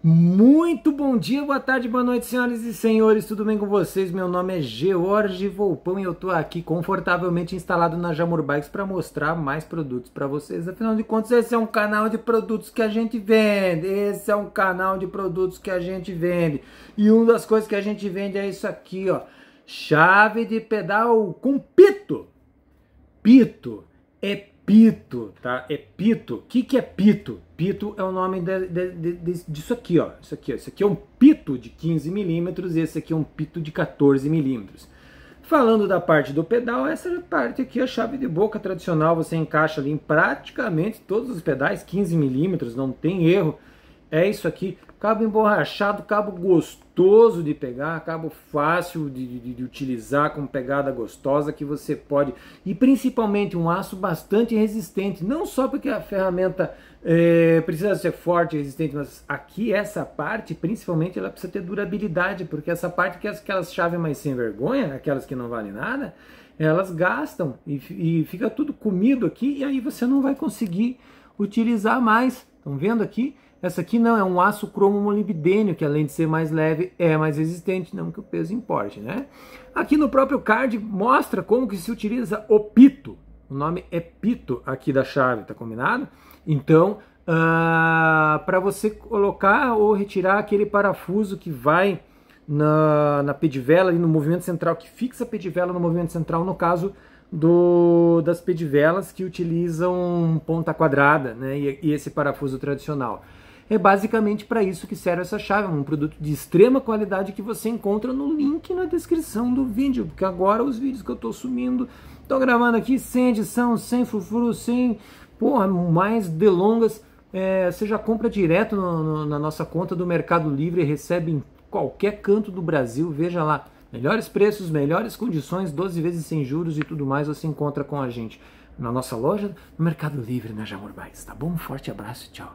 Muito bom dia, boa tarde, boa noite, senhoras e senhores, tudo bem com vocês? Meu nome é George Volpão e eu estou aqui confortavelmente instalado na Jamur Bikes para mostrar mais produtos para vocês. Afinal de contas, esse é um canal de produtos que a gente vende, esse é um canal de produtos que a gente vende. E uma das coisas que a gente vende é isso aqui, ó, chave de pedal com pito. Pito é pito, tá? É pito. O que, que é pito? Pito é o nome de, de, de, disso aqui, ó. Isso aqui, ó. Isso aqui é um pito de 15 milímetros e esse aqui é um pito de 14 milímetros. Falando da parte do pedal, essa parte aqui é a chave de boca tradicional, você encaixa ali em praticamente todos os pedais, 15 milímetros, não tem erro. É isso aqui, cabo emborrachado, cabo gostoso de pegar, cabo fácil de, de, de, utilizar, com pegada gostosa que você pode. E principalmente um aço bastante resistente, não só porque a ferramenta é, precisa ser forte e resistente, mas aqui essa parte, principalmente, ela precisa ter durabilidade, porque essa parte que é aquelas chaves mais sem vergonha, aquelas que não valem nada, elas gastam e, e fica tudo comido aqui e aí você não vai conseguir utilizar mais. Estão vendo aqui? Essa aqui não, é um aço cromo molibdênio, que além de ser mais leve, é mais resistente, não que o peso importe, né? Aqui no próprio card mostra como que se utiliza o pito. O nome é pito aqui da chave, tá combinado? Então, uh, ah, para você colocar ou retirar aquele parafuso que vai na, na pedivela e no movimento central, que fixa a pedivela no movimento central, no caso do, das pedivelas que utilizam ponta quadrada né, e, e esse parafuso tradicional. É basicamente para isso que serve essa chave, um produto de extrema qualidade que você encontra no link na descrição do vídeo, porque agora os vídeos que eu estou sumindo estou gravando aqui sem edição, sem frufru, sem porra, mais delongas, é, você já compra direto no, no, na nossa conta do Mercado Livre e recebe em qualquer canto do Brasil, veja lá. Melhores preços, melhores condições, 12 vezes sem juros e tudo mais você encontra com a gente na nossa loja, no Mercado Livre, na né, Jamor tá bom? Um forte abraço, tchau.